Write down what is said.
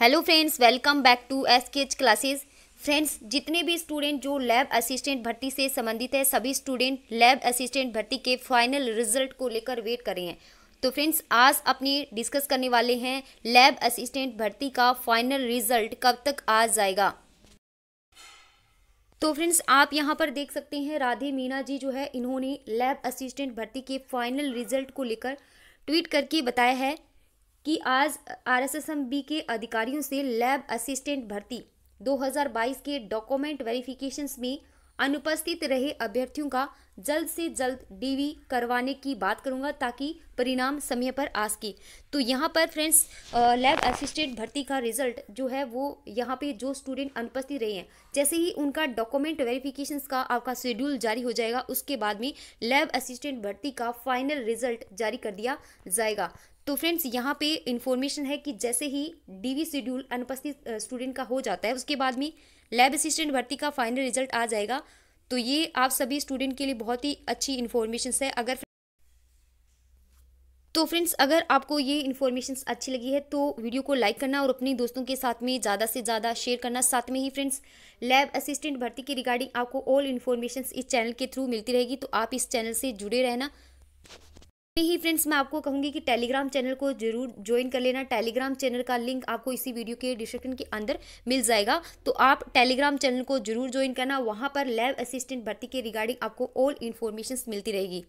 hello friends welcome back to S K H classes friends जितने भी student जो lab assistant भर्ती से संबंधित है सभी स्टूडेंट लैब असिस्टेंट भर्ती के फाइनल रिजल्ट को लेकर वेट कर रहे हैं तो फ्रेंड्स आज अपने डिस्कस करने वाले हैं लैब असिस्टेंट भर्ती का फाइनल रिजल्ट कब तक आ जाएगा तो फ्रेंड्स आप यहाँ पर देख सकते हैं राधे मीना जी जो है इन्होंने लैब असिस्टेंट भर्ती के फाइनल रिजल्ट को लेकर ट्वीट करके बताया है कि आज आर के अधिकारियों से लैब असिस्टेंट भर्ती 2022 के डॉक्यूमेंट वेरिफिकेशंस में अनुपस्थित रहे अभ्यर्थियों का जल्द से जल्द डीवी करवाने की बात करूंगा ताकि परिणाम समय पर आ सके तो यहाँ पर फ्रेंड्स लैब असिस्टेंट भर्ती का रिजल्ट जो है वो यहाँ पे जो स्टूडेंट अनुपस्थित रहे हैं जैसे ही उनका डॉक्यूमेंट वेरिफिकेशन का आपका शेड्यूल जारी हो जाएगा उसके बाद में लैब असिस्टेंट भर्ती का फाइनल रिजल्ट जारी कर दिया जाएगा तो फ्रेंड्स यहाँ पे इन्फॉर्मेशन है कि जैसे ही डीवी शेड्यूल अनुपस्थित स्टूडेंट का हो जाता है उसके बाद में लैब असिस्टेंट भर्ती का फाइनल रिजल्ट आ जाएगा तो ये आप सभी स्टूडेंट के लिए बहुत ही अच्छी इन्फॉर्मेशन है अगर तो फ्रेंड्स अगर आपको ये इन्फॉर्मेशन अच्छी लगी है तो वीडियो को लाइक करना और अपने दोस्तों के साथ में ज़्यादा से ज़्यादा शेयर करना साथ में ही फ्रेंड्स लैब असिस्टेंट भर्ती के रिगार्डिंग आपको ऑल इन्फॉर्मेशन इस चैनल के थ्रू मिलती रहेगी तो आप इस चैनल से जुड़े रहना ही फ्रेंड्स मैं आपको कहूँगी कि टेलीग्राम चैनल को जरूर ज्वाइन कर लेना टेलीग्राम चैनल का लिंक आपको इसी वीडियो के डिस्क्रिप्शन के अंदर मिल जाएगा तो आप टेलीग्राम चैनल को जरूर ज्वाइन करना वहाँ पर लैब असिस्टेंट भर्ती के रिगार्डिंग आपको ऑल इन्फॉर्मेशन मिलती रहेगी